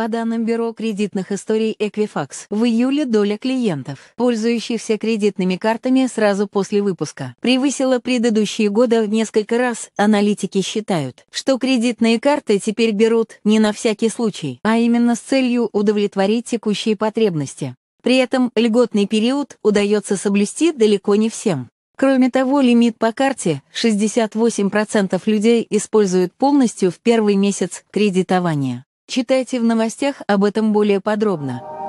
По данным Бюро кредитных историй Equifax, в июле доля клиентов, пользующихся кредитными картами сразу после выпуска, превысила предыдущие годы в несколько раз. Аналитики считают, что кредитные карты теперь берут не на всякий случай, а именно с целью удовлетворить текущие потребности. При этом льготный период удается соблюсти далеко не всем. Кроме того, лимит по карте 68% людей используют полностью в первый месяц кредитования. Читайте в новостях об этом более подробно.